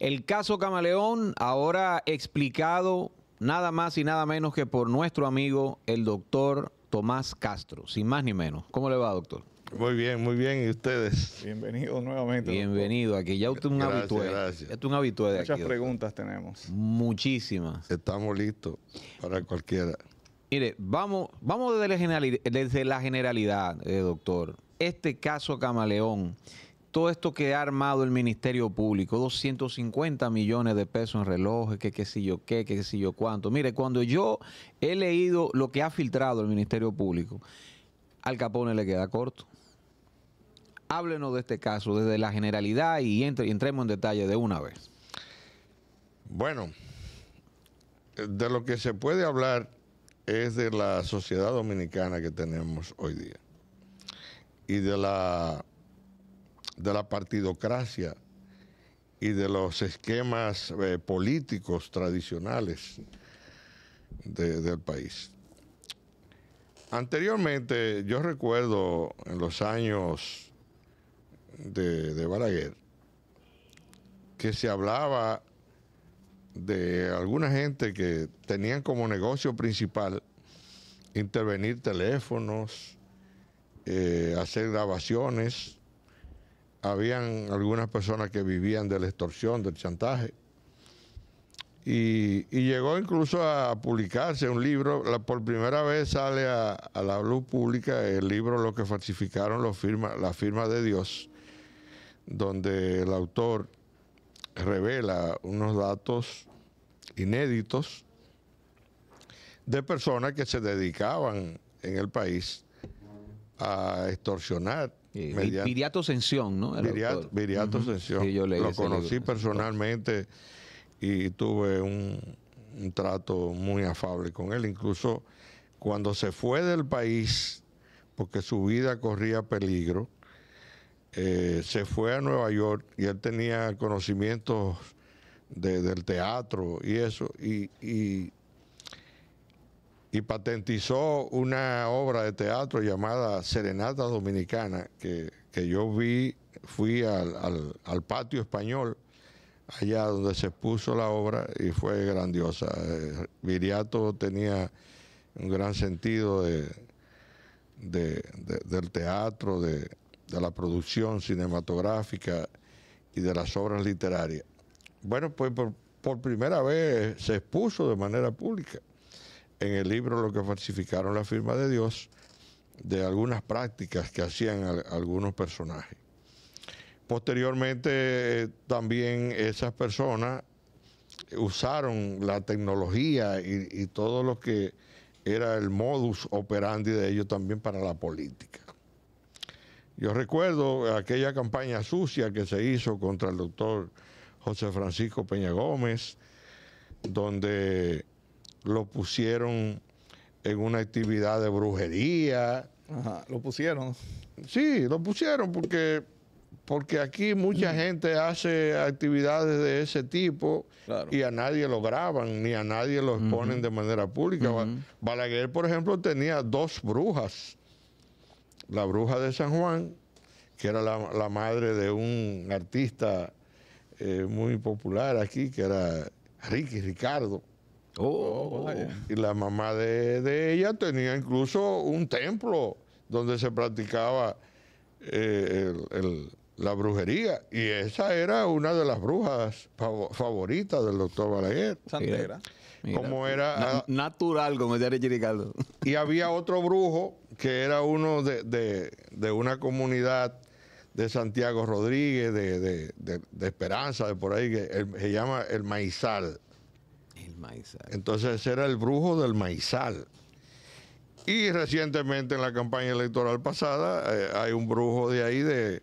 El caso Camaleón, ahora explicado nada más y nada menos que por nuestro amigo, el doctor Tomás Castro, sin más ni menos. ¿Cómo le va, doctor? Muy bien, muy bien. ¿Y ustedes? Bienvenidos nuevamente. Bienvenido aquí. Ya usted un habitué. Gracias. un habitué de Muchas preguntas tenemos. Muchísimas. Estamos listos para cualquiera. Mire, vamos, vamos desde la generalidad, eh, doctor. Este caso camaleón todo esto que ha armado el Ministerio Público, 250 millones de pesos en relojes, que qué sé yo qué, que qué sé yo cuánto. Mire, cuando yo he leído lo que ha filtrado el Ministerio Público, al Capone le queda corto. Háblenos de este caso desde la generalidad y, y entremos en detalle de una vez. Bueno, de lo que se puede hablar es de la sociedad dominicana que tenemos hoy día y de la de la partidocracia y de los esquemas eh, políticos tradicionales del país. Anteriormente, yo recuerdo en los años de, de Balaguer que se hablaba de alguna gente que tenían como negocio principal intervenir teléfonos, eh, hacer grabaciones habían algunas personas que vivían de la extorsión, del chantaje. Y, llegó incluso a publicarse un libro, por primera vez sale a, la luz pública el libro Lo que falsificaron los firma, la firma de Dios, donde el autor revela unos datos inéditos de personas que se dedicaban en el país a extorsionar Viriato Sensión, ¿no? Viriato, Viriato yo Lo conocí personalmente y tuve un, trato muy afable con él. Incluso cuando se fue del país, porque su vida corría peligro, eh, se fue a Nueva York y él tenía conocimientos del teatro y eso, y y patentizó una obra de teatro llamada Serenata Dominicana, que, yo vi, fui al, patio español, allá donde se expuso la obra, y fue grandiosa. Eh, Viriato tenía un gran sentido del teatro, de, la producción cinematográfica y de las obras literarias. Bueno, pues por, por primera vez se expuso de manera pública en el libro Lo que falsificaron la firma de Dios de algunas prácticas que hacían algunos personajes. Posteriormente también esas personas usaron la tecnología y todo lo que era el modus operandi de ellos también para la política. Yo recuerdo aquella campaña sucia que se hizo contra el doctor José Francisco Peña Gómez, donde lo pusieron en una actividad de brujería. Ajá, lo pusieron. Sí, lo pusieron porque, porque aquí mucha mm. gente hace actividades de ese tipo y a nadie lo graban ni a nadie lo exponen de manera pública. Balaguer, por ejemplo, tenía dos brujas. La bruja de San Juan, que era la, madre de un artista eh, muy popular aquí, que era Ricky Ricardo. Oh, oh, y la mamá de, ella tenía incluso un templo donde se practicaba eh, la brujería. Y esa era una de las brujas favoritas del doctor Balaguer. Santera. como era natural, como decía Y había otro brujo que era uno de, una comunidad de Santiago Rodríguez, de, Esperanza, de por ahí, que se llama el Maizal. El Entonces era el brujo del maizal. Y recientemente en la campaña electoral pasada eh, hay un brujo de ahí, de,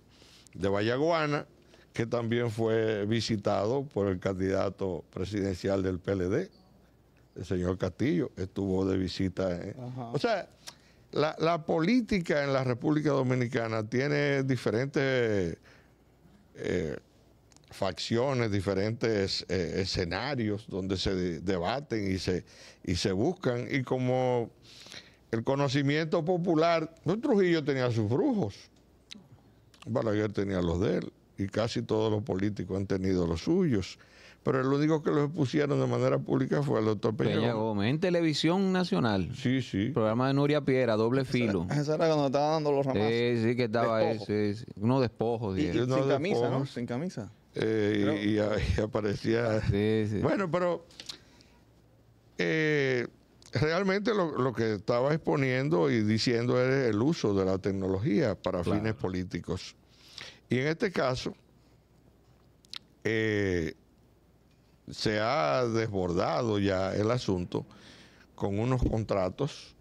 de Vallaguana, que también fue visitado por el candidato presidencial del PLD, el señor Castillo, estuvo de visita. Eh. O sea, la, política en la República Dominicana tiene diferentes eh, facciones, diferentes eh, escenarios donde se debaten y se, y se buscan. Y como el conocimiento popular, Trujillo tenía sus brujos, Balaguer tenía los de él, y casi todos los políticos han tenido los suyos. Pero el único que lo expusieron de manera pública fue el doctor Peña, En Televisión Nacional. Sí, sí. Programa de Nuria Piera, doble filo. Esa era cuando estaba dando los ramazos. Sí, sí, que estaba ese, sí. Uno despojo. sin camisa, ¿no? Sin camisa. Eh, y, aparecía. Sí, sí. Bueno, pero eh, realmente lo, que estaba exponiendo y diciendo es el uso de la tecnología para fines políticos. Y en este caso, eh, se ha desbordado ya el asunto con unos contratos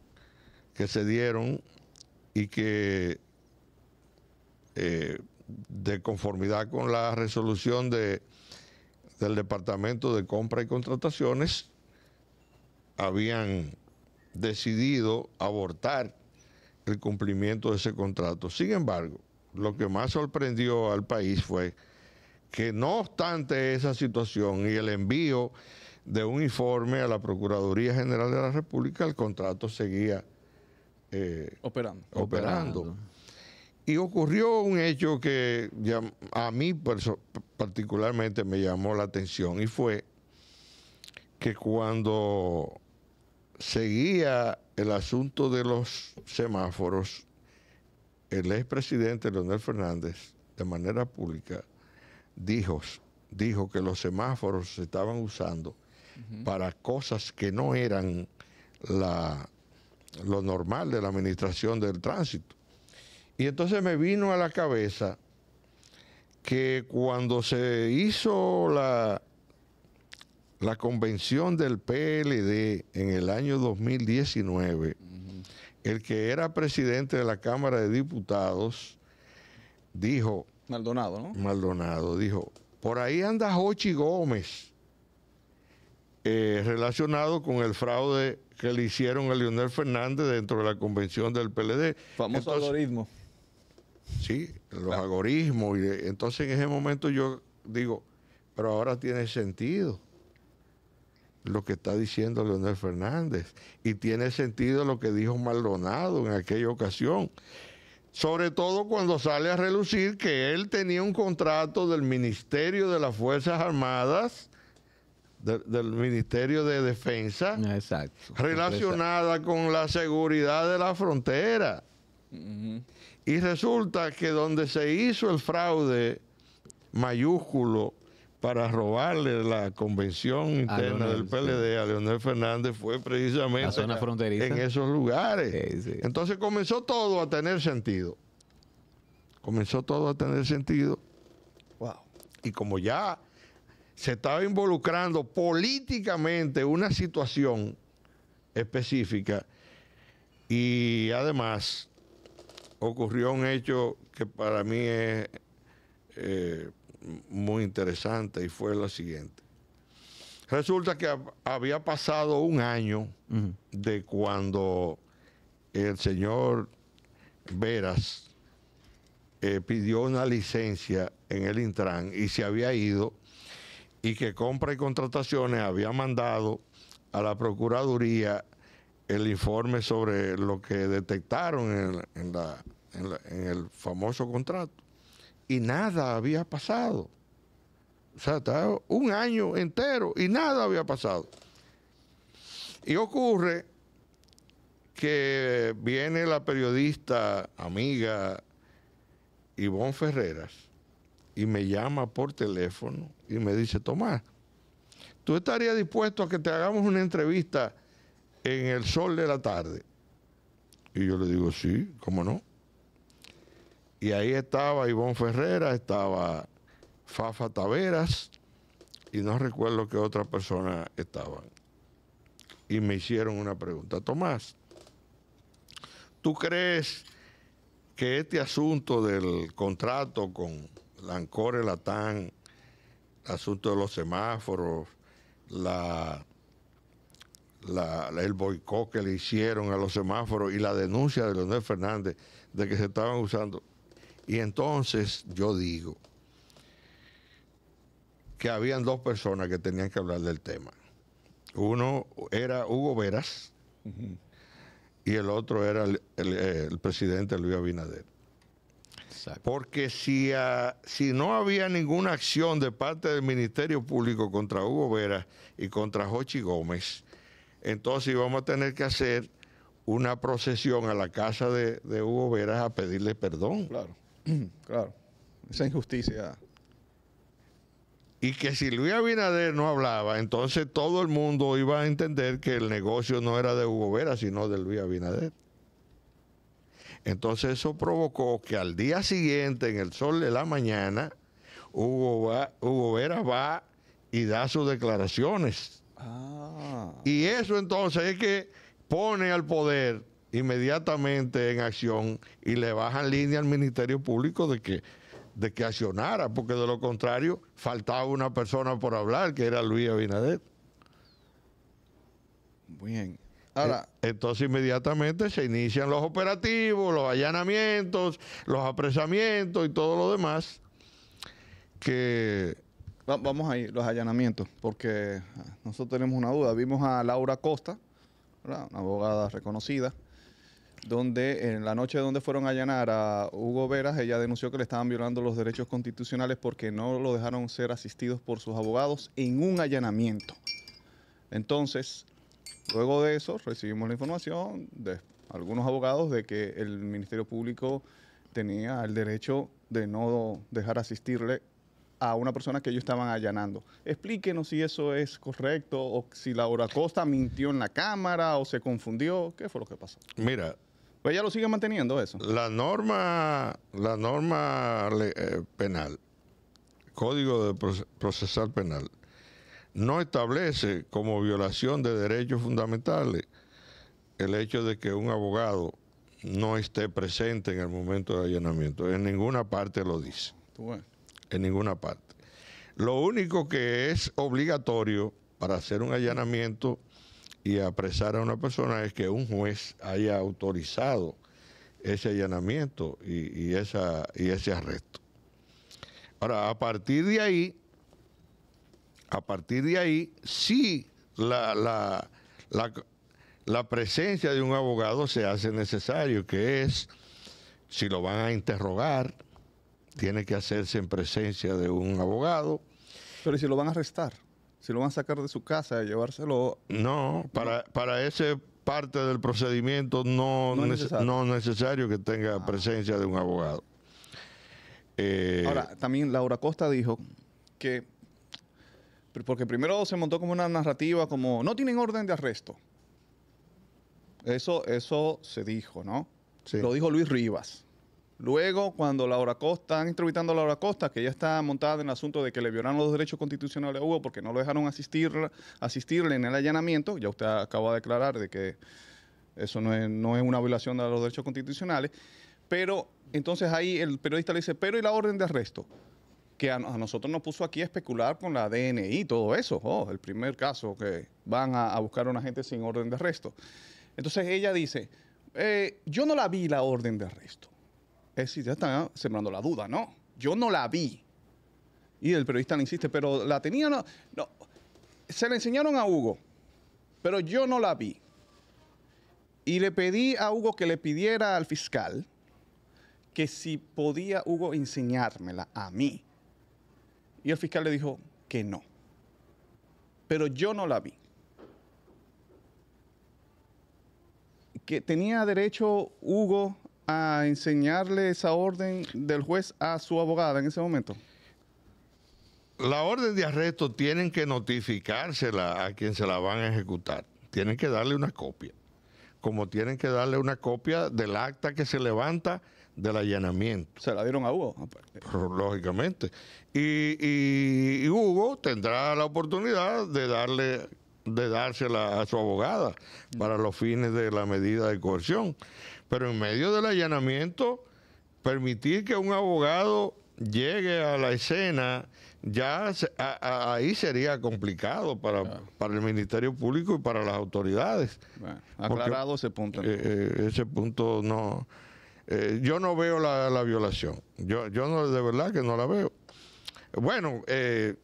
que se dieron y que de conformidad con la resolución de, del Departamento de Compra y Contrataciones, habían decidido abortar el cumplimiento de ese contrato. Sin embargo, lo que más sorprendió al país fue que no obstante esa situación y el envío de un informe a la Procuraduría General de la República, el contrato seguía eh, operando. Y ocurrió un hecho que a mí particularmente me llamó la atención y fue que cuando seguía el asunto de los semáforos, el expresidente Leonel Fernández, de manera pública, dijo, dijo que los semáforos se estaban usando para cosas que no eran la, lo normal de la administración del tránsito. Y entonces me vino a la cabeza que cuando se hizo la, la convención del PLD en el año 2019, el que era presidente de la Cámara de Diputados dijo... Maldonado, ¿no? Maldonado dijo, por ahí anda Hochi Gómez, eh, relacionado con el fraude que le hicieron a Leonel Fernández dentro de la convención del PLD. Famoso algoritmo. ¿sí? Los ah. algoritmos. Y entonces en ese momento yo digo, pero ahora tiene sentido lo que está diciendo Leonel Fernández y tiene sentido lo que dijo Maldonado en aquella ocasión. Sobre todo cuando sale a relucir que él tenía un contrato del Ministerio de las Fuerzas Armadas, del Ministerio de Defensa, Exacto. relacionada con la seguridad de la frontera. Y resulta que donde se hizo el fraude mayúsculo para robarle la convención interna del PLD a Leonel Fernández fue precisamente en esos lugares. Entonces comenzó todo a tener sentido. Comenzó todo a tener sentido. Y como ya se estaba involucrando políticamente una situación específica y además ocurrió un hecho que para mí es eh, muy interesante y fue lo siguiente. Resulta que había pasado un año de cuando el señor Veras eh, pidió una licencia en el Intran y se había ido y que compra y contrataciones había mandado a la Procuraduría el informe sobre lo que detectaron en, el famoso contrato. Y nada había pasado. O sea, estaba un año entero y nada había pasado. Y ocurre que viene la periodista, amiga Ivonne Ferreras, y me llama por teléfono y me dice, Tomás, ¿tú estarías dispuesto a que te hagamos una entrevista en el sol de la tarde. Y yo le digo, sí, ¿cómo no? Y ahí estaba Ivonne Ferrera, estaba Fafa Taveras y no recuerdo qué otra persona estaban. Y me hicieron una pregunta, Tomás, ¿tú crees que este asunto del contrato con Lancore Latán, asunto de los semáforos, la el boicot que le hicieron a los semáforos y la denuncia de Leonel Fernández de que se estaban usando. Y entonces yo digo que habían dos personas que tenían que hablar del tema. Uno era Hugo Veras y el otro era el, presidente Luis Abinader. Porque si, ah, si no había ninguna acción de parte del Ministerio Público contra Hugo Veras y contra Jochi Gómez, entonces íbamos a tener que hacer una procesión a la casa de, Hugo Veras a pedirle perdón. Claro, claro. Esa injusticia. Y que si Luis Abinader no hablaba, entonces todo el mundo iba a entender que el negocio no era de Hugo Veras, sino de Luis Abinader. Entonces eso provocó que al día siguiente, en el sol de la mañana, Hugo, Veras Hugo Vera va y da sus declaraciones Ah. Y eso entonces es que pone al poder inmediatamente en acción y le bajan línea al Ministerio Público de que, de que accionara, porque de lo contrario faltaba una persona por hablar, que era Luis Abinader. Bien. Ahora, e-, entonces inmediatamente se inician los operativos, los allanamientos, los apresamientos y todo lo demás que vamos vamos ahí, los allanamientos, porque ah, nosotros tenemos una duda. Vimos a Laura Costa, una abogada reconocida, donde en la noche donde fueron a allanar a Hugo Veras, ella denunció que le estaban violando los derechos constitucionales porque no lo dejaron ser asistidos por sus abogados en un allanamiento. Entonces, luego de eso, recibimos la información de algunos abogados de que el Ministerio Público tenía el derecho de no dejar asistirle a una persona que ellos estaban allanando. Explíquenos si eso es correcto o si Laura Costa mintió en la cámara o se confundió. ¿Qué fue lo que pasó? Mira. Pues ella lo sigue manteniendo eso. La norma, la norma eh, penal, Código de Procesal Penal, no establece como violación de derechos fundamentales el hecho de que un abogado no esté presente en el momento de allanamiento. En ninguna parte lo dice. bueno en ninguna parte. Lo único que es obligatorio para hacer un allanamiento y apresar a una persona es que un juez haya autorizado ese allanamiento y, esa, y ese arresto. Ahora, a partir de ahí, a partir de ahí, sí la, la presencia de un abogado se hace necesario, que es si lo van a interrogar, tiene que hacerse en presencia de un abogado. Pero ¿y si lo van a arrestar, si lo van a sacar de su casa y llevárselo... No, para, para ese parte del procedimiento no, no, es necesario. que tenga ah. presencia de un abogado. Eh, Ahora, también Laura Costa dijo que, porque primero se montó como una narrativa como, no tienen orden de arresto. Eso, eso se dijo, ¿no? Lo dijo Luis Rivas. Luego, cuando Laura Costa, están entrevistando a Laura Costa, que ella está montada en el asunto de que le violaron los derechos constitucionales a Hugo porque no lo dejaron asistirle en el allanamiento, ya usted acaba de declarar de que eso no es, una violación de los derechos constitucionales, pero entonces ahí el periodista le dice, pero ¿y la orden de arresto? que a, nosotros nos puso aquí a especular con la DNI y todo eso. Oh, el primer caso que van a, buscar a una gente sin orden de arresto. Entonces ella dice, eh, yo no la vi la orden de arresto es decir, ya está sembrando la duda, ¿no? Yo no la vi. Y el periodista le insiste, pero la tenía, no, no. Se la enseñaron a Hugo, pero yo no la vi. Y le pedí a Hugo que le pidiera al fiscal que si podía Hugo enseñármela a mí. Y el fiscal le dijo que no. Pero yo no la vi. Que tenía derecho Hugo a enseñarle esa orden del juez a su abogada en ese momento? La orden de arresto tienen que notificársela a quien se la van a ejecutar. Tienen que darle una copia. Como tienen que darle una copia del acta que se levanta del allanamiento. Se la dieron a Hugo. Lógicamente. Y, Hugo tendrá la oportunidad de darle de dársela a su abogada para los fines de la medida de coerción. Pero en medio del allanamiento, permitir que un abogado llegue a la escena, ya ahí sería complicado para, para el Ministerio Público y para las autoridades. aclarado ese punto. Eh, eh, ese punto no... Eh, yo no veo la, violación. Yo, yo no, de verdad que no la veo. Bueno,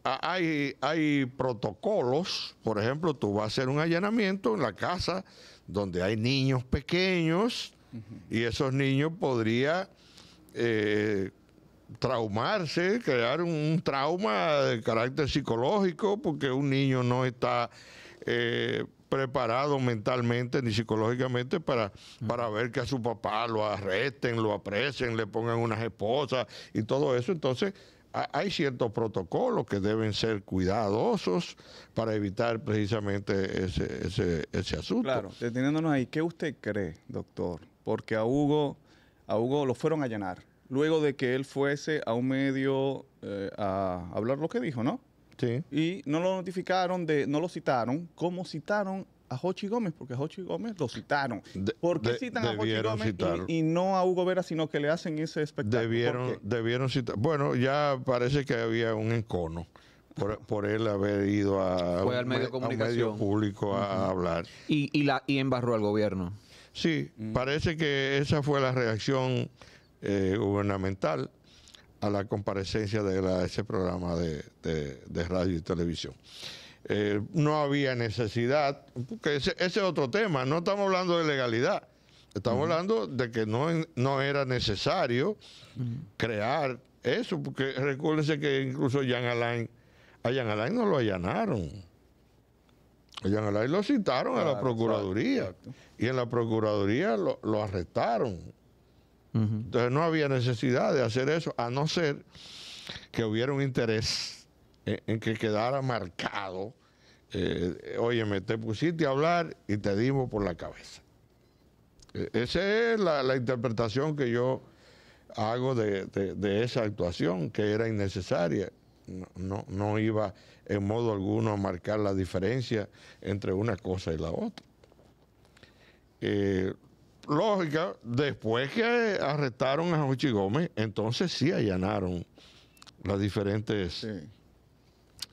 hay, hay protocolos. Por ejemplo, tú vas a hacer un allanamiento en la casa donde hay niños pequeños y esos niños podría eh, traumarse, crear un, trauma de carácter psicológico, porque un niño no está eh, preparado mentalmente ni psicológicamente para, para ver que a su papá lo arresten, lo apresen, le pongan unas esposas y todo eso. Entonces, hay ciertos protocolos que deben ser cuidadosos para evitar precisamente ese, ese, ese asunto. Claro, deteniéndonos ahí, ¿qué usted cree, doctor, porque a Hugo, a Hugo lo fueron a llenar. Luego de que él fuese a un medio eh, a hablar lo que dijo, ¿no? Sí. Y no lo notificaron, de, no lo citaron, como citaron a Jochi Gómez, porque a Gómez lo citaron. ¿Por qué citan a Hochi Gómez y, no a Hugo Vera, sino que le hacen ese espectáculo? Debieron, citar. Bueno, ya parece que había un encono. Por, él haber ido a, medio, un medio público a hablar. Y, y, la, y embarró al gobierno. Sí, mm. parece que esa fue la reacción eh, gubernamental a la comparecencia de ese programa de, radio y televisión. Eh, no había necesidad, porque ese, es otro tema, no estamos hablando de legalidad, estamos mm. hablando de que no, no era necesario mm. crear eso, porque recuérdense que incluso Alain, a Jean Alain no lo allanaron. Y lo citaron a la Procuraduría y en la Procuraduría lo, arrestaron. Entonces no había necesidad de hacer eso, a no ser que hubiera un interés en, que quedara marcado, oye, eh, me te pusiste a hablar y te dimos por la cabeza. E, esa es la, interpretación que yo hago de esa actuación, que era innecesaria no, no iba en modo alguno a marcar la diferencia entre una cosa y la otra. Eh, lógica, después que arrestaron a Jochi Gómez, entonces sí allanaron los diferentes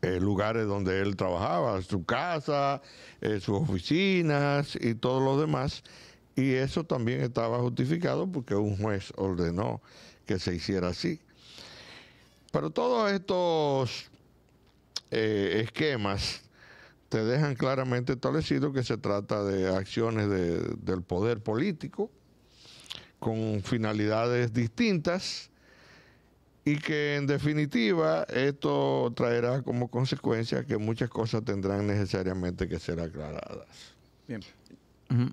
eh, lugares donde él trabajaba, su casa, eh, sus oficinas y todo lo demás. Y eso también estaba justificado porque un juez ordenó que se hiciera así. Pero todos estos eh, esquemas te dejan claramente establecido que se trata de acciones del poder político con finalidades distintas y que en definitiva esto traerá como consecuencia que muchas cosas tendrán necesariamente que ser aclaradas. Bien.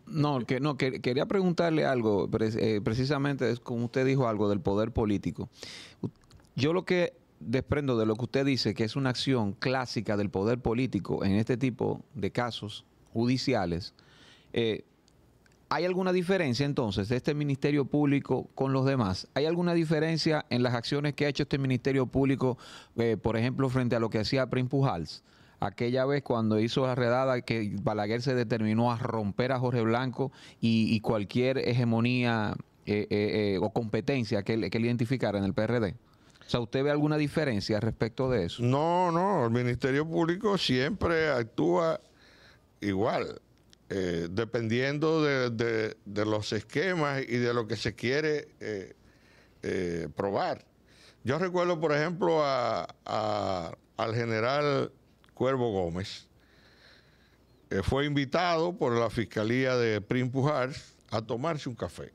No, que, no quería preguntarle algo, eh, precisamente es como usted dijo algo del poder político. Yo lo que desprendo de lo que usted dice, que es una acción clásica del poder político en este tipo de casos judiciales, eh, ¿hay alguna diferencia entonces de este Ministerio Público con los demás? ¿Hay alguna diferencia en las acciones que ha hecho este Ministerio Público, eh, por ejemplo, frente a lo que hacía Prim Pujals? Aquella vez cuando hizo la redada que Balaguer se determinó a romper a Jorge Blanco y, cualquier hegemonía eh, o competencia que que él identificara en el PRD. O sea, ¿usted ve alguna diferencia respecto de eso? No, no, el Ministerio Público siempre actúa igual, eh, dependiendo de, los esquemas y de lo que se quiere eh, eh, probar. Yo recuerdo, por ejemplo, al general Cuervo Gómez. fue invitado por la Fiscalía de Prim a tomarse un café.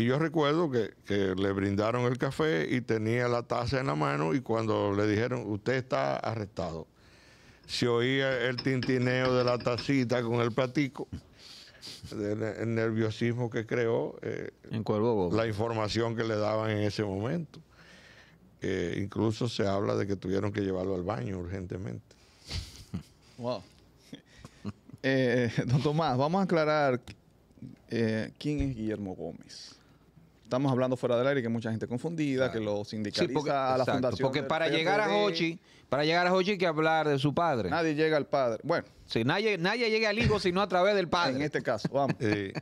Y yo recuerdo que, le brindaron el café y tenía la taza en la mano y cuando le dijeron, usted está arrestado, se oía el tintineo de la tacita con el platico, el nerviosismo que creó, eh, la información que le daban en ese momento. Eh, incluso se habla de que tuvieron que llevarlo al baño urgentemente. Wow. Eh, don Tomás, vamos a aclarar quién es Guillermo Gómez estamos hablando fuera del aire que mucha gente confundida, que los sindicaliza porque, a Porque para llegar a Hochi, para llegar a hay que hablar de su padre. Nadie llega al padre. Bueno. si nadie, nadie llega al hijo sino a través del padre. En este caso, vamos.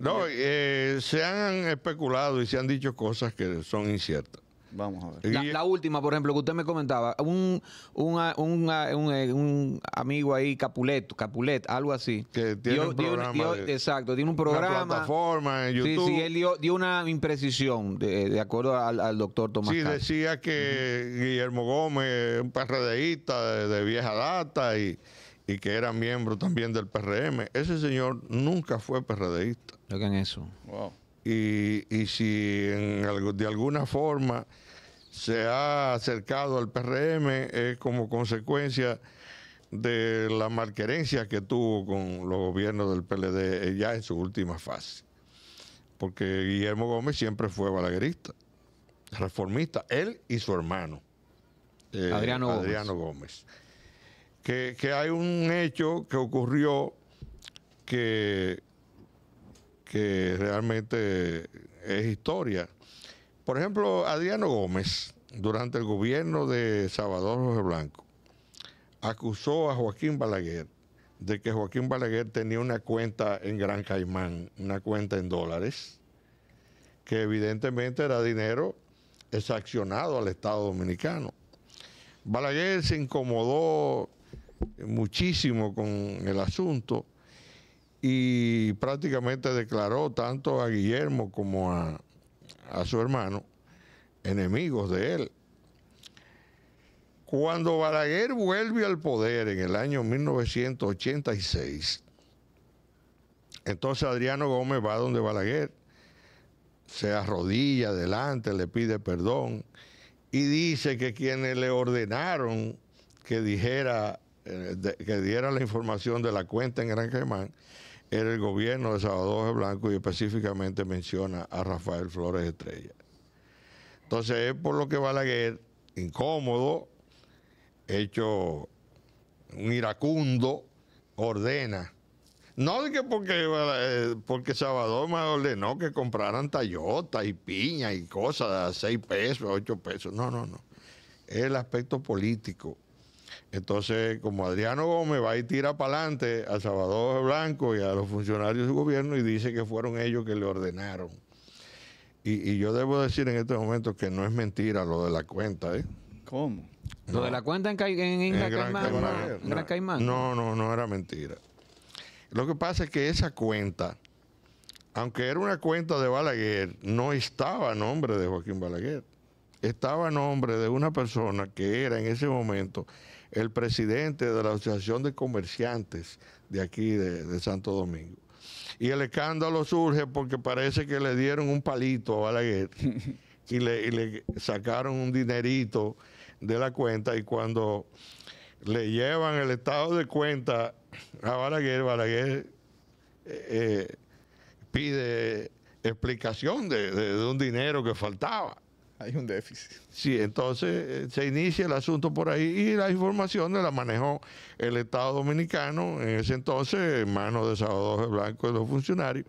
No, eh, se han especulado y se han dicho cosas que son inciertas. Vamos a ver. La, última, por ejemplo, que usted me comentaba, un, amigo ahí, Capulet, Capulet, algo así. Que tiene un programa. exacto, tiene un programa. Una en YouTube. Sí, sí, él dio, una imprecisión, de, acuerdo al, doctor Tomás. Sí, decía que Guillermo Gómez, un perredeísta de, vieja data y y que era miembro también del PRM. Ese señor nunca fue PRDista. en eso. Wow y, si de alguna forma se ha acercado al PRM es como consecuencia de la malquerencia que tuvo con los gobiernos del PLD ya en su última fase. Porque Guillermo Gómez siempre fue balaguerista, reformista, él y su hermano, Adriano, eh, Adriano, Gómez. que hay un hecho que ocurrió que que realmente es historia. Por ejemplo, Adriano Gómez, durante el gobierno de Salvador José Blanco, acusó a Joaquín Balaguer de que Joaquín Balaguer tenía una cuenta en Gran Caimán, una cuenta en dólares, que evidentemente era dinero exaccionado al Estado Dominicano. Balaguer se incomodó muchísimo con el asunto y prácticamente declaró tanto a Guillermo como a, a su hermano enemigos de él. Cuando Balaguer vuelve al poder en el año 1986, entonces Adriano Gómez va donde Balaguer, se arrodilla delante, le pide perdón y dice que quienes le ordenaron que dijera eh, que diera la información de la cuenta en Gran Germán, ...era el gobierno de Salvador Blanco y específicamente menciona a Rafael Flores Estrella. Entonces es por lo que Balaguer, incómodo, hecho un iracundo, ordena. No de que porque, eh, porque Salvador me ordenó que compraran Toyota y piña y cosas a 6 pesos, ocho 8 pesos. No, no, no. Es el aspecto político entonces, como Adriano Gómez va y tira para adelante a Salvador Blanco y a los funcionarios de su gobierno y dice que fueron ellos que le ordenaron. Y, yo debo decir en este momento que no es mentira lo de la cuenta, ¿eh? ¿Cómo? Lo de la cuenta en, no, Caimán. No, no, no era mentira. Lo que pasa es que esa cuenta, aunque era una cuenta de Balaguer, no estaba a nombre de Joaquín Balaguer. Estaba a nombre de una persona que era en ese momento el presidente de la Asociación de Comerciantes de aquí, de, Santo Domingo. Y el escándalo surge porque parece que le dieron un palito a Balaguer y le, sacaron un dinerito de la cuenta y cuando le llevan el estado de cuenta a Balaguer, Balaguer eh, eh, pide explicación de, un dinero que faltaba. Hay un déficit. Sí, entonces eh, se inicia el asunto por ahí y la información la manejó el Estado Dominicano en ese entonces, en manos de Salvador Blanco y los funcionarios.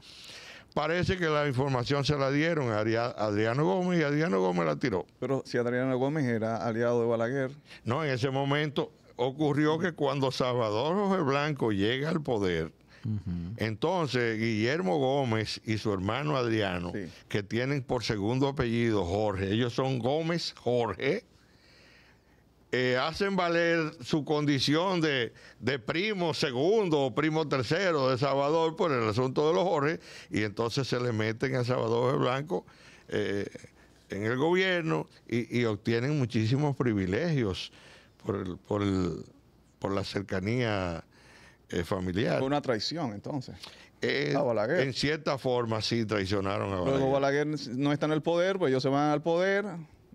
Parece que la información se la dieron a Adriano Gómez y Adriano Gómez la tiró. Pero si Adriano Gómez era aliado de Balaguer. No, en ese momento ocurrió que cuando Salvador Jorge Blanco llega al poder, entonces, Guillermo Gómez y su hermano Adriano, que tienen por segundo apellido Jorge, ellos son Gómez Jorge, eh, hacen valer su condición de, primo segundo o primo tercero de Salvador por el asunto de los Jorge, y entonces se le meten a Salvador de Blanco. Eh, en el gobierno y, obtienen muchísimos privilegios por la cercanía es eh, familiar. Fue una traición, entonces. Eh, en cierta forma, sí, traicionaron a Balaguer. Luego Balaguer no está en el poder, pues ellos se van al poder.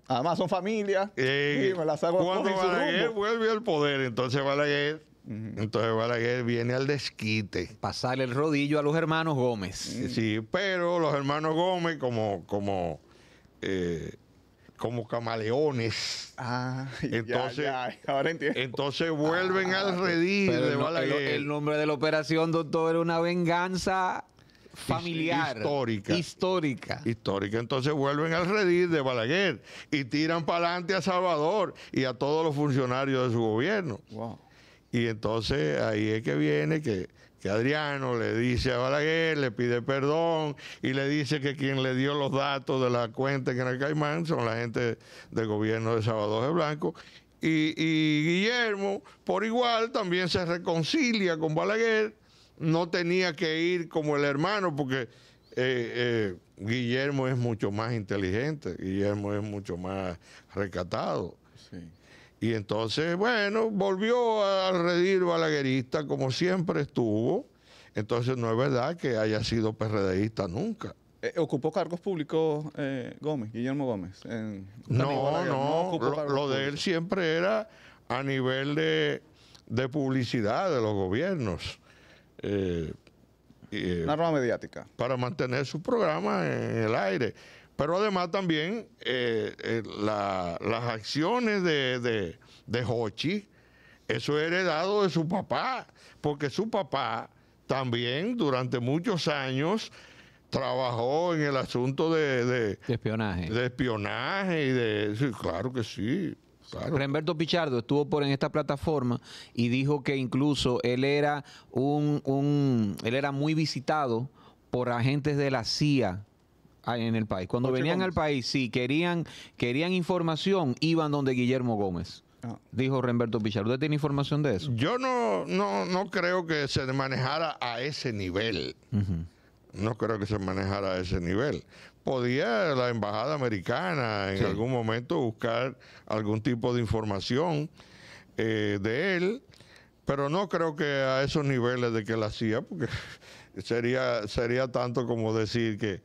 Además, son familia. Eh, cuando Balaguer vuelve al poder, entonces Balaguer entonces Balaguer viene al desquite. Pasarle el rodillo a los hermanos Gómez. Sí, pero los hermanos Gómez, como, como como camaleones. Ah, entonces, ahora entiendo. Entonces vuelven al ah, redil de Balaguer. El, nombre de la operación, doctor, era una venganza familiar. Histórica. Histórica. Histórica. Entonces vuelven al redil de Balaguer y tiran para adelante a Salvador y a todos los funcionarios de su gobierno. Y entonces ahí es que viene que Adriano le dice a Balaguer, le pide perdón y le dice que quien le dio los datos de la cuenta en el Caimán son la gente del gobierno de Salvador de Blanco. Y, Guillermo, por igual, también se reconcilia con Balaguer. No tenía que ir como el hermano, porque eh, eh, Guillermo es mucho más inteligente, Guillermo es mucho más recatado. Y entonces, bueno, volvió al redir balaguerista como siempre estuvo. Entonces no es verdad que haya sido PRDista nunca. Eh, ¿Ocupó cargos públicos eh, Gómez, Guillermo Gómez? no, no, lo, de él siempre era a nivel de, publicidad de los gobiernos. Eh, Una rama mediática. Para mantener su programa en el aire. Pero además también eh, eh, las acciones de, de, Hochi, eso es heredado de su papá, porque su papá también durante muchos años trabajó en el asunto de, espionaje. De espionaje y de... claro que sí. Renberto Pichardo estuvo por en esta plataforma y dijo que incluso él era un él era muy visitado por agentes de la CIA en el país. Cuando venían al país, si querían, querían información, iban donde Guillermo Gómez. Ah. Dijo Remberto Pichardo, ¿Usted tiene información de eso? Yo no, no, creo que se manejara a ese nivel. No creo que se manejara a ese nivel. Podía la embajada americana en algún momento buscar algún tipo de información eh, de él, pero no creo que a esos niveles de que la hacía, porque sería, sería tanto como decir que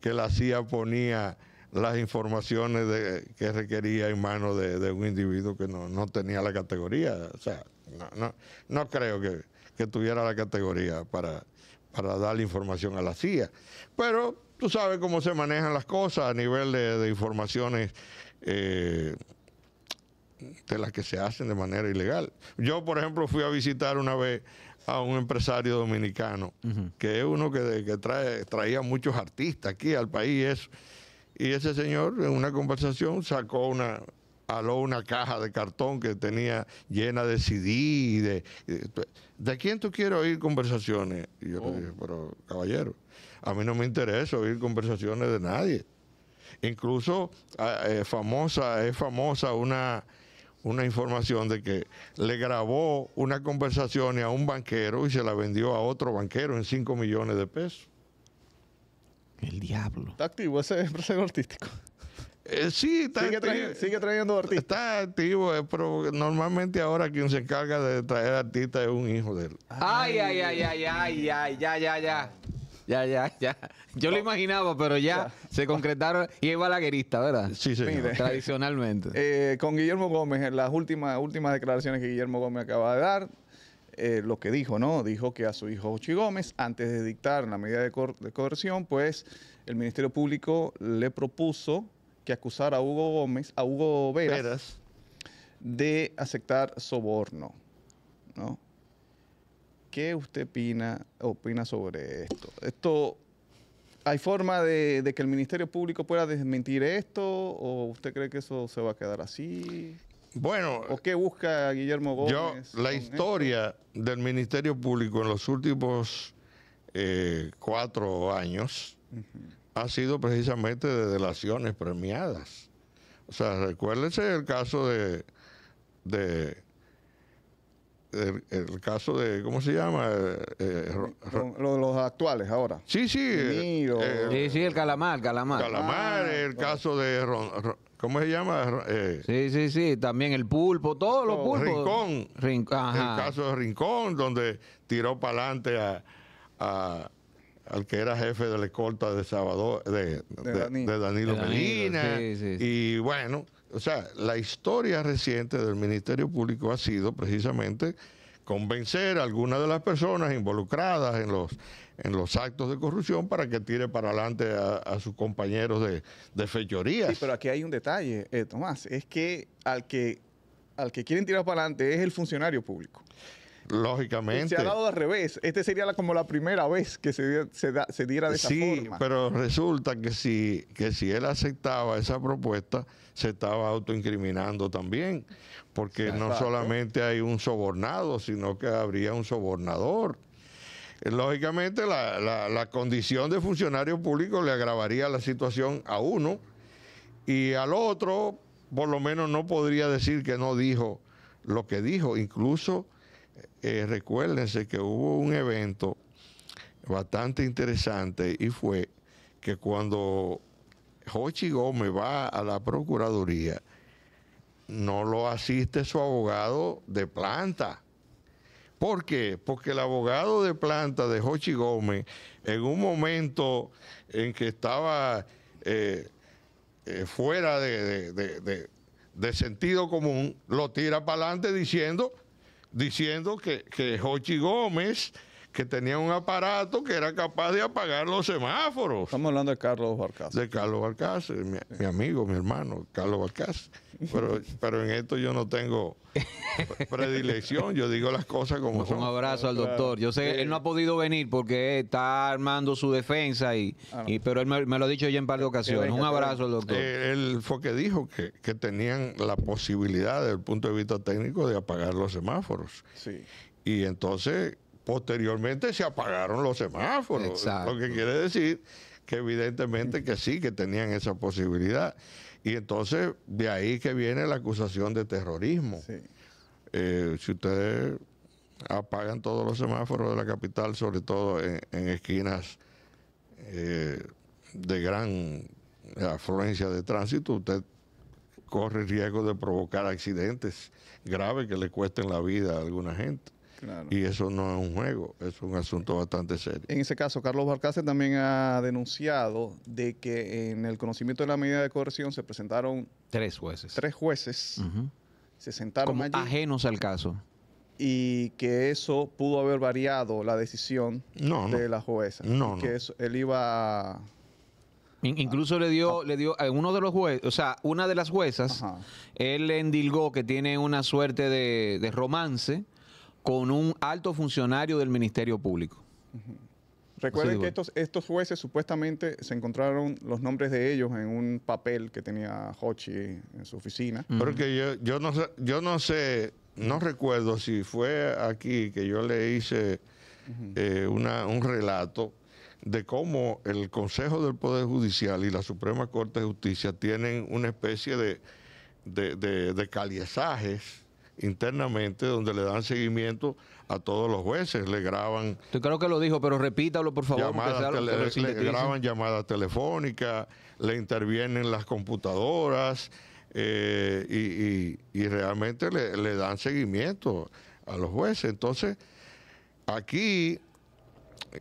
que la CIA ponía las informaciones que requería en manos de, un individuo que no, tenía la categoría. O sea, no, creo que, tuviera la categoría para, para la información a la CIA. Pero tú sabes cómo se manejan las cosas a nivel de, informaciones eh, de las que se hacen de manera ilegal. Yo, por ejemplo, fui a visitar una vez a un empresario dominicano, que es uno que, trae, traía muchos artistas aquí al país. Y ese señor, en una conversación, sacó una, aló una caja de cartón que tenía llena de CD de, pues, de, quién tú quieres oír conversaciones? Y yo le oh. dije, pero caballero, a mí no me interesa oír conversaciones de nadie. Incluso eh, famosa, es famosa una una información de que le grabó una conversación a un banquero y se la vendió a otro banquero en 5 millones de pesos. El diablo. Está activo ese empresario artístico. Eh, sí, está sigue, activo, trayendo, sigue trayendo artistas. Está activo, eh, pero normalmente ahora quien se encarga de traer artistas es un hijo de él. Ay, ay, ay, ay, ay, ay, ay, ya, ya, ya ya, ya, ya. Yo lo oh. imaginaba, pero ya, se concretaron y es balaguerista, ¿verdad? Sí, sí. Tradicionalmente. Eh, con Guillermo Gómez, en las últimas, últimas declaraciones que Guillermo Gómez acaba de dar, eh, lo que dijo, ¿no? Dijo que a su hijo Ochi Gómez, antes de dictar la medida de, coerción, pues el Ministerio Público le propuso que acusara a Hugo Gómez, a Hugo Veras. de aceptar soborno, ¿no? ¿Qué usted opina, sobre esto? ¿Esto hay forma de, que el Ministerio Público pueda desmentir esto o usted cree que eso se va a quedar así? Bueno, ¿o qué busca Guillermo Gómez? la historia del Ministerio Público en los últimos eh, cuatro años ha sido precisamente de delaciones premiadas. O sea, recuérdese el caso de, de eh, el, caso de, ¿cómo se llama? Eh, eh los, actuales ahora. Sí, sí. Eh, sí, sí, el calamar, calamar. Calamar, ah, el caso de, ¿cómo se llama? sí, sí, sí, también el pulpo, todos los pulpos. Rincón. Rincón El caso de Rincón, donde tiró para adelante a, al que era jefe de la escolta de Salvador, de, de, Danilo. Medina. Y bueno, o sea, la historia reciente del Ministerio Público ha sido precisamente convencer a algunas de las personas involucradas en los, en los actos de corrupción para que tire para adelante a, sus compañeros de, de fechorías. Sí, pero aquí hay un detalle, eh, Tomás, es que al que al que quieren tirar para adelante es el funcionario público. Lógicamente. Se ha dado al revés. Este sería como la primera vez que se, diera de esa sí, forma. pero resulta que si, él aceptaba esa propuesta, se estaba autoincriminando también. Porque no solamente hay un sobornado, sino que habría un sobornador. Eh, lógicamente, la, la condición de funcionario público le agravaría la situación a uno y al otro, por lo menos, no podría decir que no dijo lo que dijo. Incluso eh, recuérdense que hubo un evento bastante interesante y fue que cuando Jochi Gómez va a la Procuraduría, no lo asiste su abogado de planta. ¿Por qué? Porque el abogado de planta de Jochi Gómez, en un momento en que estaba eh, eh, fuera de, de sentido común, lo tira para adelante diciendo diciendo que, que Jochi Gómez que tenía un aparato que era capaz de apagar los semáforos. Estamos hablando de Carlos Barcácer. De Carlos eh, mi, amigo, mi hermano, Carlos Barcácer. Pero, pero en esto yo no tengo predilección, yo digo las cosas como son. Un abrazo al doctor. Yo sé, él no ha podido venir porque está armando su defensa, y, ah, pero él me, lo ha dicho ya en par de ocasiones. Un abrazo al doctor. Eh, él fue que dijo que, que tenían la posibilidad desde el punto de vista técnico de apagar los semáforos. Sí. Y entonces Posteriormente se apagaron los semáforos, lo que quiere decir que evidentemente que sí, que tenían esa posibilidad. Y entonces de ahí que viene la acusación de terrorismo. Eh, si ustedes apagan todos los semáforos de la capital, sobre todo en, esquinas eh, de gran afluencia de tránsito, usted corre riesgo de provocar accidentes graves que le cuesten la vida a alguna gente. Y eso no es un juego, es un asunto bastante serio. En ese caso, Carlos Balcácer también ha denunciado de que en el conocimiento de la medida de coerción se presentaron... Tres jueces. Tres jueces. Se sentaron ajenos al caso. Y que eso pudo haber variado la decisión de la jueza. No, Que eso, él iba... Incluso le dio, le dio a uno de los jueces, o sea, una de las juezas, él le endilgó que tiene una suerte de romance con un alto funcionario del Ministerio Público. Recuerden que estos, estos jueces supuestamente se encontraron los nombres de ellos en un papel que tenía Hochi en su oficina. yo, no, yo no sé, no recuerdo si fue aquí que yo le hice eh, un relato de cómo el Consejo del Poder Judicial y la Suprema Corte de Justicia tienen una especie de, de, internamente donde le dan seguimiento a todos los jueces, le graban... Yo creo que lo dijo, pero repítalo por favor. Llamadas le, graban llamadas telefónicas, le intervienen las computadoras eh, y, realmente le, dan seguimiento a los jueces. Entonces, aquí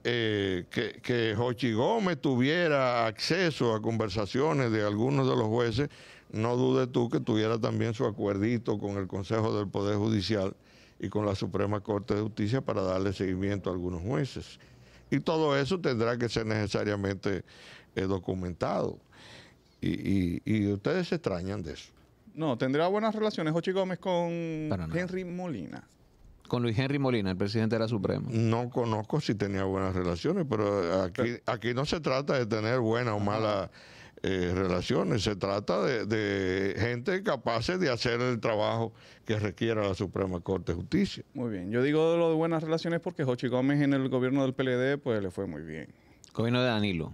eh, que, que Jochi Gómez tuviera acceso a conversaciones de algunos de los jueces no dudes tú que tuviera también su acuerdito con el Consejo del Poder Judicial y con la Suprema Corte de Justicia para darle seguimiento a algunos jueces. Y todo eso tendrá que ser necesariamente eh, documentado. Y, ustedes se extrañan de eso. No, tendrá buenas relaciones Jochi Gómez con Henry Molina. Con Luis Henry Molina, el presidente de la Suprema. No conozco si tenía buenas relaciones, pero aquí, aquí no se trata de tener buena o mala. Eh, relaciones, se trata de, gente capaz de hacer el trabajo que requiera la Suprema Corte de Justicia. Muy bien, yo digo lo de buenas relaciones porque Jochi Gómez en el gobierno del PLD pues le fue muy bien. Gobierno de Danilo.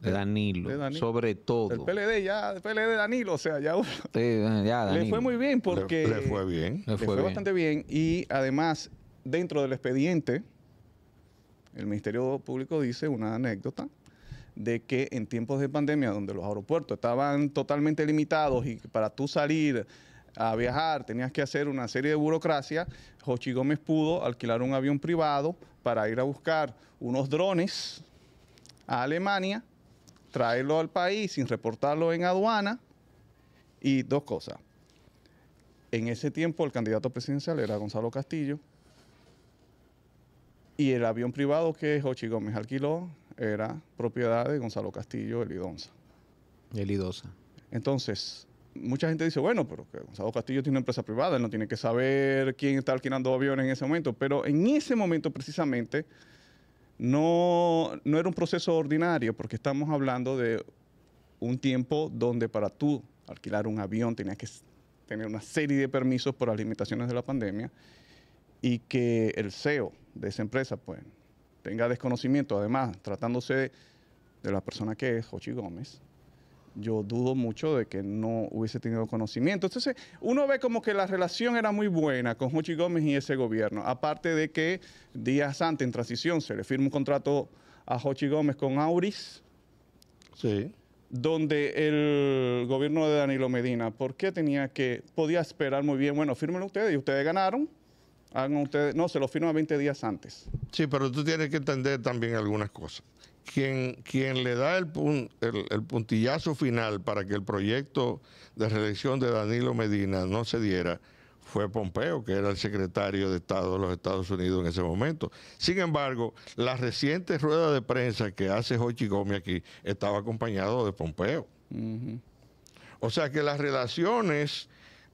De Danilo, sobre todo. El PLD ya, el PLD Danilo, o sea, ya, sí, le fue muy bien porque... Le, fue bien. Le, fue, bastante bien y además dentro del expediente, el Ministerio Público dice una anécdota de que en tiempos de pandemia, donde los aeropuertos estaban totalmente limitados y para tú salir a viajar tenías que hacer una serie de burocracia, Jochi Gómez pudo alquilar un avión privado para ir a buscar unos drones a Alemania, traerlo al país sin reportarlo en aduana y dos cosas. En ese tiempo el candidato presidencial era Gonzalo Castillo y el avión privado que Jochi Gómez alquiló era propiedad de Gonzalo Castillo Elidonza. Elidosa. Entonces, mucha gente dice, bueno, pero que Gonzalo Castillo tiene una empresa privada, él no tiene que saber quién está alquilando aviones en ese momento, pero en ese momento precisamente no, no era un proceso ordinario, porque estamos hablando de un tiempo donde para tú alquilar un avión tenías que tener una serie de permisos por las limitaciones de la pandemia y que el CEO de esa empresa, pues, tenga desconocimiento. Además, tratándose de la persona que es Jochi Gómez, yo dudo mucho de que no hubiese tenido conocimiento. Entonces, uno ve como que la relación era muy buena con Jochi Gómez y ese gobierno. Aparte de que días antes, en transición, se le firma un contrato a Jochi Gómez con Auris. Sí. Donde el gobierno de Danilo Medina, ¿por qué tenía que, podía esperar muy bien, bueno, firmenlo ustedes y ustedes ganaron, no, se lo firma 20 días antes. Sí, pero tú tienes que entender también algunas cosas. Quien, le da el, puntillazo final para que el proyecto de reelección de Danilo Medina no se diera fue Pompeo, que era el secretario de Estado de los Estados Unidos en ese momento. Sin embargo, la reciente rueda de prensa que hace Hochi Gómez aquí estaba acompañado de Pompeo. O sea que las relaciones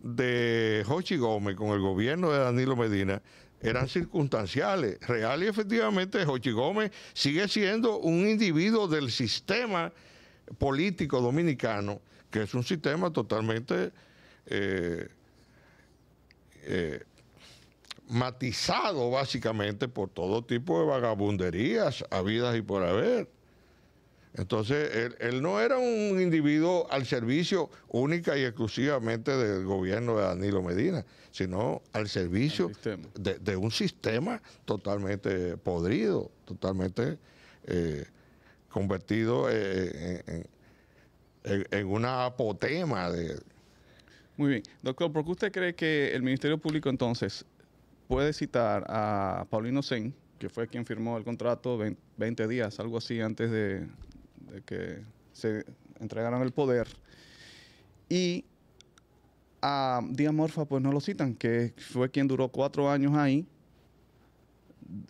de Jochi Gómez con el gobierno de Danilo Medina eran circunstanciales. Real y efectivamente Jochi Gómez sigue siendo un individuo del sistema político dominicano, que es un sistema totalmente eh, eh, matizado básicamente por todo tipo de vagabunderías habidas y por haber. Entonces, él, no era un individuo al servicio única y exclusivamente del gobierno de Danilo Medina, sino al servicio de, un sistema totalmente podrido, totalmente eh, convertido eh, en, una apotema. De... Muy bien. Doctor, ¿por qué usted cree que el Ministerio Público entonces puede citar a Paulino Sen? que fue quien firmó el contrato 20 días, algo así, antes de, de que se entregaron el poder. Y a Díaz Morfa pues no lo citan, que fue quien duró cuatro años ahí,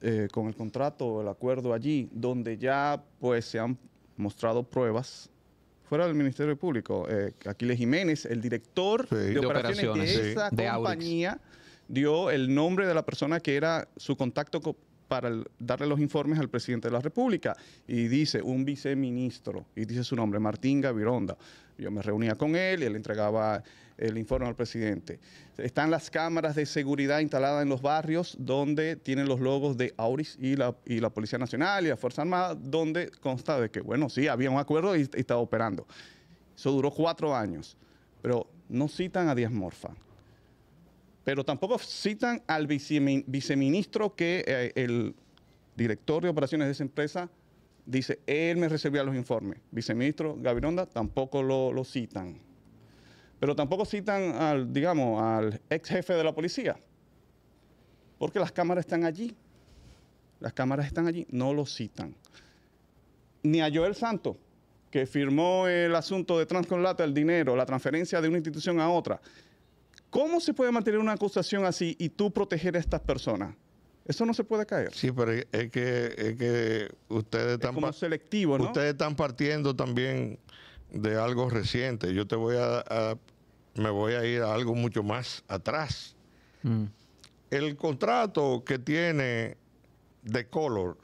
eh, con el contrato, el acuerdo allí, donde ya pues se han mostrado pruebas fuera del Ministerio Público. Eh, Aquiles Jiménez, el director de, operaciones de, esa compañía, dio el nombre de la persona que era su contacto con para darle los informes al presidente de la República. Y dice un viceministro, y dice su nombre, Martín Gavironda. Yo me reunía con él y él entregaba el informe al presidente. Están las cámaras de seguridad instaladas en los barrios donde tienen los logos de Auris y la, y Policía Nacional y la Fuerza Armada, donde consta de que, bueno, sí, había un acuerdo y, y estaba operando. Eso duró cuatro años, pero no citan a Díaz Morfa. Pero tampoco citan al viceministro que eh, el director de operaciones de esa empresa dice, él me recibía los informes. Viceministro Gavironda tampoco lo, citan. Pero tampoco citan al, digamos, al ex jefe de la policía. Porque las cámaras están allí. Las cámaras están allí, no lo citan. Ni a Joel Santo, que firmó el asunto de Transconlata, el dinero, la transferencia de una institución a otra, ¿Cómo se puede mantener una acusación así y tú proteger a estas personas? Eso no se puede caer. Sí, pero es que, ustedes están... Es como selectivo, ¿no? Ustedes están partiendo también de algo reciente. Yo te voy a... me voy a ir a algo mucho más atrás. Mm. El contrato que tiene de Colors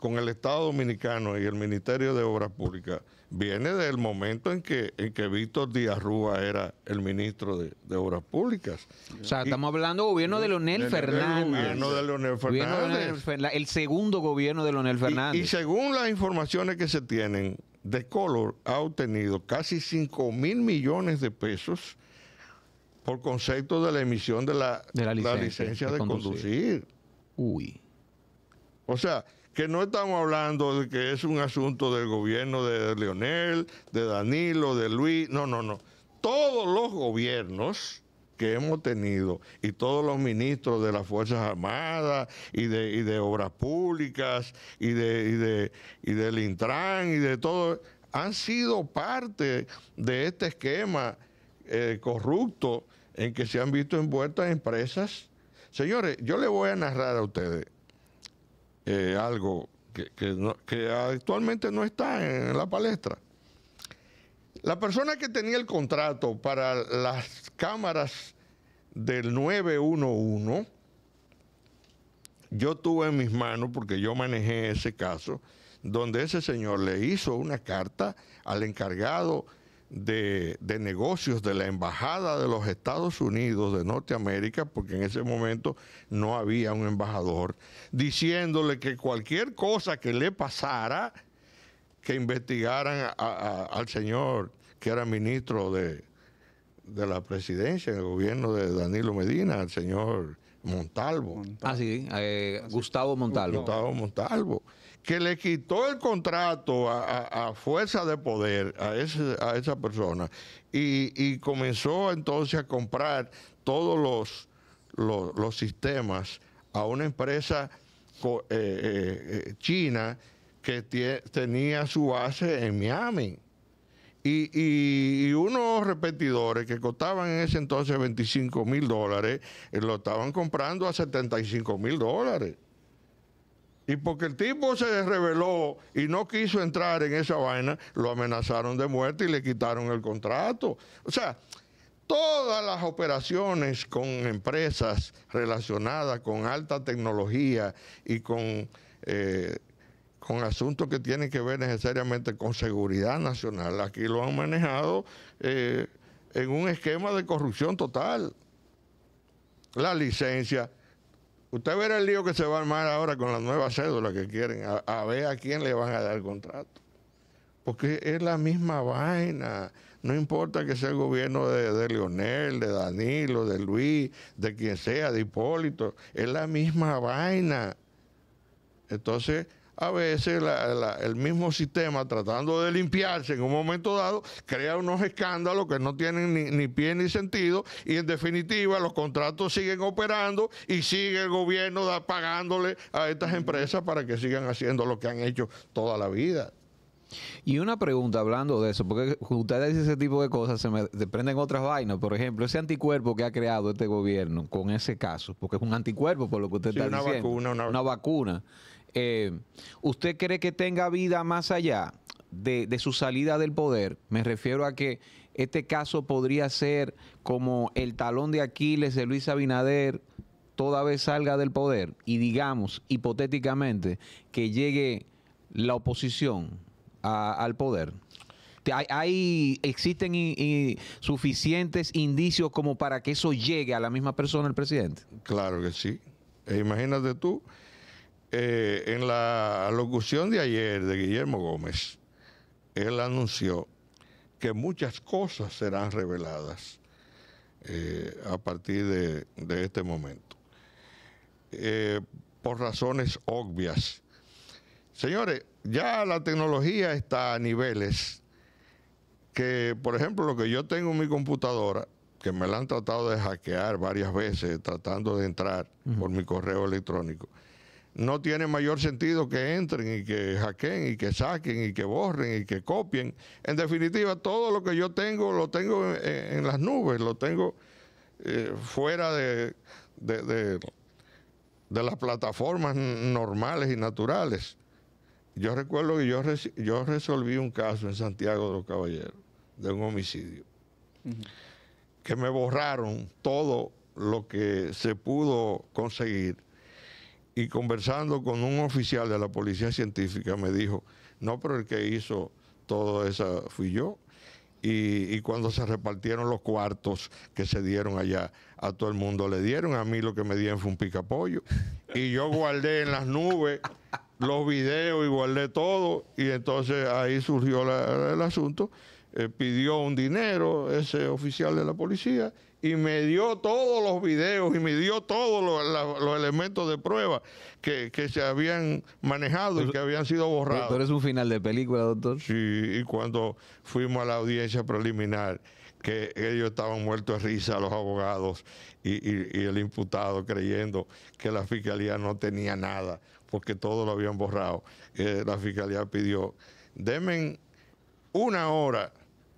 con el Estado Dominicano y el Ministerio de Obras Públicas viene del momento en que, que Víctor Díaz Rúa era el ministro de, Obras Públicas. O sea, estamos hablando gobierno de gobierno de Leonel Fernández. El segundo gobierno de Leonel Fernández. Y, según las informaciones que se tienen, De Color ha obtenido casi 5 mil millones de pesos por concepto de la emisión de la, licencia, de, conducir. Uy. O sea, que no estamos hablando de que es un asunto del gobierno de Leonel, de Danilo, de Luis, no, no, no. Todos los gobiernos que hemos tenido y todos los ministros de las Fuerzas Armadas y de, Obras Públicas y, de, y del Intran y de todo, han sido parte de este esquema eh, corrupto en que se han visto envueltas empresas. Señores, yo le voy a narrar a ustedes eh, algo que, que actualmente no está en la palestra. La persona que tenía el contrato para las cámaras del 911, yo tuve en mis manos, porque yo manejé ese caso, donde ese señor le hizo una carta al encargado de, negocios de la Embajada de los Estados Unidos de Norteamérica, porque en ese momento no había un embajador, diciéndole que cualquier cosa que le pasara, que investigaran al señor que era ministro de, de la presidencia, en el gobierno de Danilo Medina, al señor Montalvo. Ah, sí, eh, Gustavo Montalvo. Gustavo Montalvo que le quitó el contrato a, fuerza de poder a, esa persona y, comenzó entonces a comprar todos los, los, sistemas a una empresa eh, eh, eh, china que tenía su base en Miami. Y, y, unos repetidores que costaban en ese entonces 25 mil dólares, lo estaban comprando a 75 mil dólares. Y porque el tipo se reveló y no quiso entrar en esa vaina, lo amenazaron de muerte y le quitaron el contrato. O sea, todas las operaciones con empresas relacionadas con alta tecnología y con, eh, con asuntos que tienen que ver necesariamente con seguridad nacional, aquí lo han manejado eh, en un esquema de corrupción total. La licencia Usted verá el lío que se va a armar ahora con las nuevas cédulas que quieren, a, ver a quién le van a dar contrato. Porque es la misma vaina. No importa que sea el gobierno de, de, Leonel, de Danilo, de Luis, de quien sea, de Hipólito, es la misma vaina. Entonces, a veces el mismo sistema, tratando de limpiarse en un momento dado, crea unos escándalos que no tienen ni, pie ni sentido y en definitiva los contratos siguen operando y sigue el gobierno pagándole a estas empresas para que sigan haciendo lo que han hecho toda la vida. Y una pregunta hablando de eso, porque usted dice ese tipo de cosas, se me prenden otras vainas. Por ejemplo, ese anticuerpo que ha creado este gobierno con ese caso, porque es un anticuerpo por lo que usted está diciendo. una vacuna eh, ¿usted cree que tenga vida más allá de, su salida del poder? Me refiero a que este caso podría ser como el talón de Aquiles de Luis Abinader toda vez salga del poder y digamos hipotéticamente que llegue la oposición al poder. Hay, existen suficientes indicios como para que eso llegue a la misma persona el presidente. Claro que sí. E imagínate tú eh, en la locución de ayer de Guillermo Gómez, él anunció que muchas cosas serán reveladas eh, a partir de, este momento, eh, por razones obvias. Señores, ya la tecnología está a niveles que, por ejemplo, lo que yo tengo en mi computadora, que me la han tratado de hackear varias veces, tratando de entrar por mi correo electrónico, no tiene mayor sentido que entren y que hackeen y que saquen y que borren y que copien. En definitiva, todo lo que yo tengo lo tengo en, las nubes, lo tengo eh, fuera de, de, las plataformas normales y naturales. Yo recuerdo que yo, yo resolví un caso en Santiago de los Caballeros de un homicidio, que me borraron todo lo que se pudo conseguir y conversando con un oficial de la policía científica me dijo, no, pero el que hizo todo eso fui yo. Y, cuando se repartieron los cuartos que se dieron allá, a todo el mundo le dieron, a mí lo que me dieron fue un picapollo. Y yo guardé en las nubes los videos y guardé todo, y entonces ahí surgió el asunto. Eh, pidió un dinero ese oficial de la policía y me dio todos los videos y me dio todos los, elementos de prueba que, se habían manejado y que habían sido borrados. Pero es un final de película, doctor. Sí, y cuando fuimos a la audiencia preliminar, que ellos estaban muertos de risa, los abogados y, el imputado, creyendo que la fiscalía no tenía nada, porque todo lo habían borrado. Eh, la fiscalía pidió, denme una hora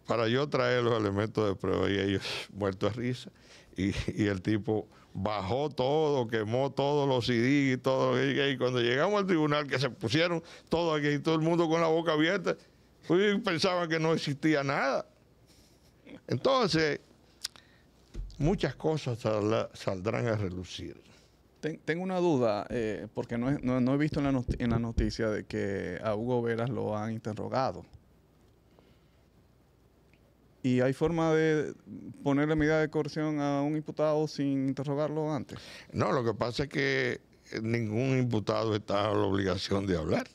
para yo traer los elementos de prueba y ellos muerto de risa. Y, el tipo bajó todo, quemó todos los CD y todo. Y, cuando llegamos al tribunal, que se pusieron todos aquí, todo el mundo con la boca abierta, pues, pensaban que no existía nada. Entonces, muchas cosas saldrán a relucir. tengo una duda, eh, porque no, he visto en la, en la noticia de que a Hugo Veras lo han interrogado. ¿Y hay forma de ponerle medida de coerción a un imputado sin interrogarlo antes? No, lo que pasa es que ningún imputado está a la obligación de hablar.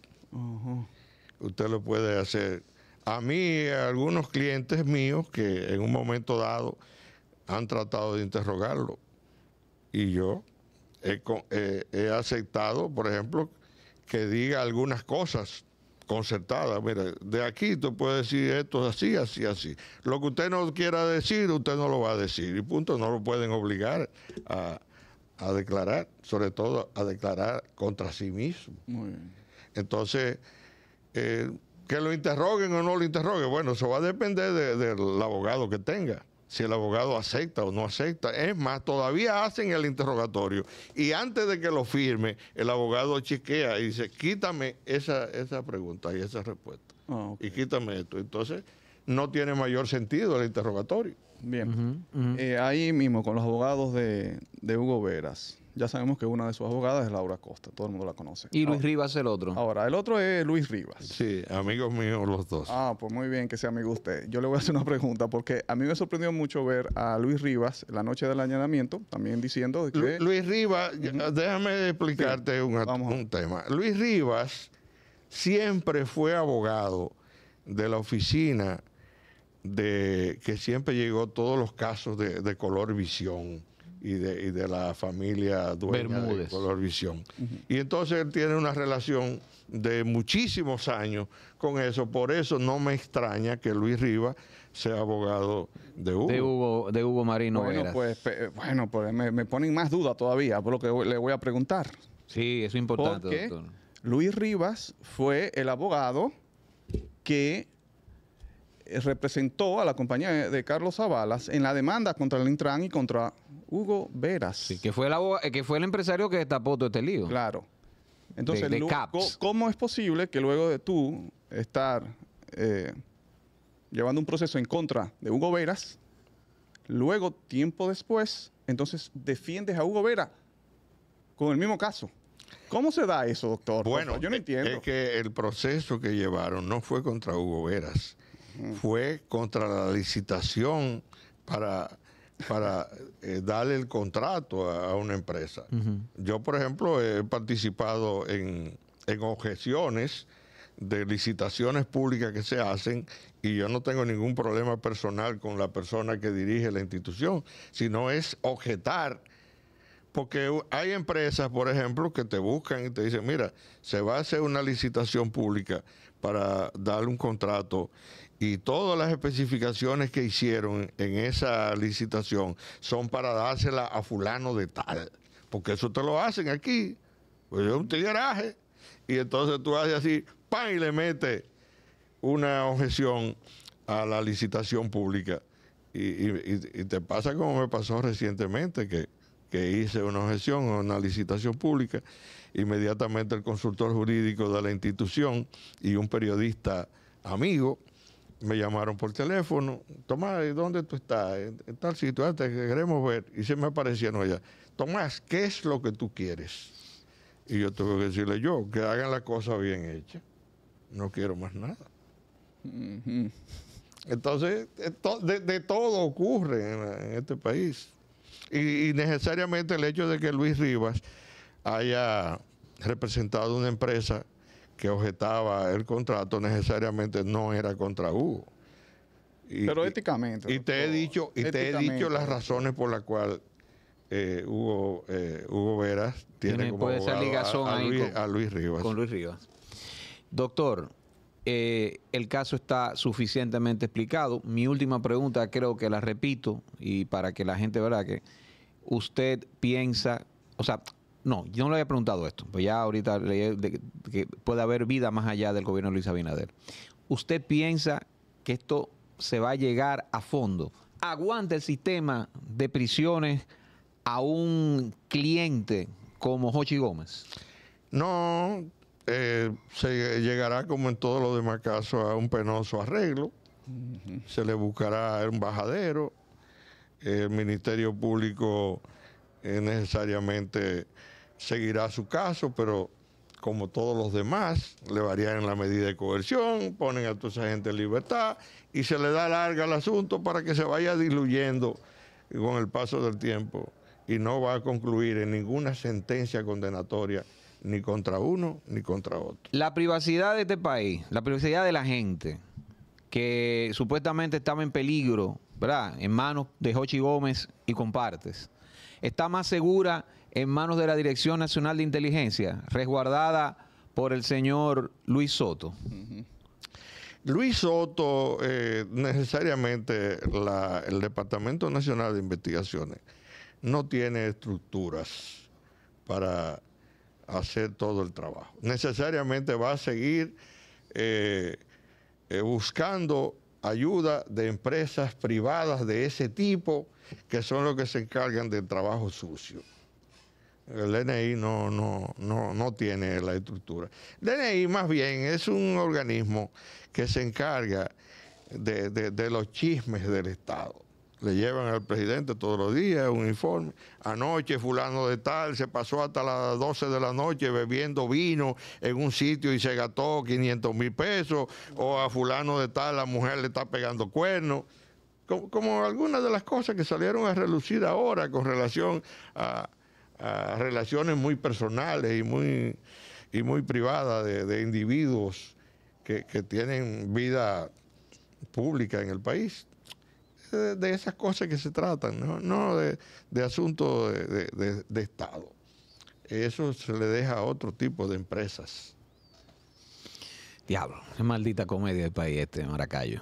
Usted lo puede hacer. A mí, algunos clientes míos que en un momento dado han tratado de interrogarlo y yo he, eh, he aceptado, por ejemplo, que diga algunas cosas concertada. Mire, de aquí tú puedes decir esto así, así, así. Lo que usted no quiera decir, usted no lo va a decir. Y punto, no lo pueden obligar a, declarar, sobre todo a declarar contra sí mismo. Entonces, eh, que lo interroguen o no lo interroguen, bueno, eso va a depender del abogado que tenga si el abogado acepta o no acepta. Es más, todavía hacen el interrogatorio y antes de que lo firme, el abogado chequea y dice, quítame esa, esa pregunta y esa respuesta. Ah, y quítame esto. Entonces, no tiene mayor sentido el interrogatorio. Bien, eh, ahí mismo con los abogados de, de Hugo Veras, ya sabemos que una de sus abogadas es Laura Costa, todo el mundo la conoce. Y Luis Rivas el otro. Ahora, el otro es Luis Rivas. Sí, amigos míos los dos. Ah, pues muy bien que sea amigo usted. Yo le voy a hacer una pregunta porque a mí me sorprendió mucho ver a Luis Rivas la noche del allanamiento, también diciendo que... Luis Rivas, déjame explicarte un, tema. Luis Rivas siempre fue abogado de la oficina de que siempre llegó todos los casos de color visión y de, la familia dueña de Colorvisión. Y entonces él tiene una relación de muchísimos años con eso. Por eso no me extraña que Luis Rivas sea abogado de Hugo. De Hugo, Marino Bueno, pues, bueno, pues me, ponen más dudas todavía por lo que le voy a preguntar. Sí, es importante, Porque Luis Rivas fue el abogado que representó a la compañía de Carlos Zabalas en la demanda contra el Intran y contra Hugo Veras. Eh, que, fue el empresario que destapó todo este lío. Claro. Entonces, ¿cómo es posible que luego de tú estar eh, llevando un proceso en contra de Hugo Veras, luego, tiempo después, entonces defiendes a Hugo Veras con el mismo caso? ¿Cómo se da eso, doctor? Bueno, yo no eh, entiendo. Es que el proceso que llevaron no fue contra Hugo Veras, fue contra la licitación para para eh, darle el contrato a, una empresa. Yo, por ejemplo, he participado en, en objeciones de licitaciones públicas que se hacen y yo no tengo ningún problema personal con la persona que dirige la institución, sino es objetar, porque hay empresas, por ejemplo, que te buscan y te dicen, mira, se va a hacer una licitación pública, para darle un contrato y todas las especificaciones que hicieron en esa licitación son para dársela a fulano de tal, porque eso te lo hacen aquí, pues es un tigreaje. Y entonces tú haces así, ¡pam! y le metes una objeción a la licitación pública. Y, te pasa como me pasó recientemente, que, que hice una objeción a una licitación pública inmediatamente el consultor jurídico de la institución y un periodista amigo me llamaron por teléfono, Tomás, ¿dónde tú estás? En tal situación, ah, queremos ver. Y se me aparecieron allá, Tomás, ¿qué es lo que tú quieres? Y yo tengo que decirle yo, que hagan la cosa bien hecha. No quiero más nada. Entonces, de, todo ocurre en, este país. y necesariamente el hecho de que Luis Rivas haya representado una empresa que objetaba el contrato necesariamente no era contra Hugo. Y, Pero éticamente. Y te he dicho, y te he dicho las razones por las cuales eh, eh, Hugo, Veras tiene, como a, con, Luis, Rivas. Doctor, eh, el caso está suficientemente explicado. Mi última pregunta, creo que la repito, y para que la gente vea que usted piensa, o sea, no, yo no le había preguntado esto. Pues ya ahorita leí que puede haber vida más allá del gobierno de Luis Abinader. ¿Usted piensa que esto se va a llegar a fondo? ¿Aguanta el sistema de prisiones a un cliente como Jochi Gómez? No, eh, se llegará como en todos los demás casos a un penoso arreglo. Se le buscará un bajadero. El Ministerio Público eh, necesariamente seguirá su caso, pero como todos los demás, le varían la medida de coerción, ponen a toda esa gente en libertad y se le da larga el asunto para que se vaya diluyendo con el paso del tiempo y no va a concluir en ninguna sentencia condenatoria ni contra uno ni contra otro. La privacidad de este país, la privacidad de la gente, que supuestamente estaba en peligro, ¿verdad? En manos de Jochi Gómez y compartes, está más segura en manos de la Dirección Nacional de Inteligencia, resguardada por el señor Luis Soto. Luis Soto, eh, necesariamente el Departamento Nacional de Investigaciones no tiene estructuras para hacer todo el trabajo. Necesariamente va a seguir eh, eh, buscando ayuda de empresas privadas de ese tipo que son los que se encargan del trabajo sucio. El DNI no, no, no, tiene la estructura. El DNI más bien es un organismo que se encarga de, los chismes del Estado le llevan al presidente todos los días un informe. Anoche fulano de tal se pasó hasta las 12 de la noche bebiendo vino en un sitio y se gastó 500 mil pesos, o a fulano de tal la mujer le está pegando cuernos. como algunas de las cosas que salieron a relucir ahora con relación a, relaciones muy personales y muy, y muy privadas de, individuos que, tienen vida pública en el país. De, esas cosas que se tratan, no, de, de asuntos de Estado. Eso se le deja a otro tipo de empresas. Diablo, qué maldita comedia del país este, Maracayo.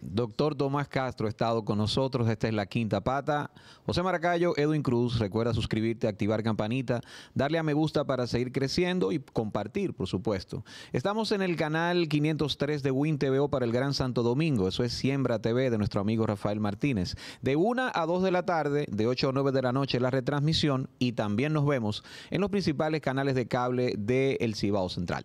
Doctor Tomás Castro ha estado con nosotros. Esta es la quinta pata. José Maracayo, Edwin Cruz. Recuerda suscribirte, activar campanita, darle a me gusta para seguir creciendo y compartir, por supuesto. Estamos en el canal 503 de Win TVO para el Gran Santo Domingo. Eso es Siembra TV de nuestro amigo Rafael Martínez. De una a 2 de la tarde, de 8 a 9 de la noche la retransmisión y también nos vemos en los principales canales de cable de El Cibao Central.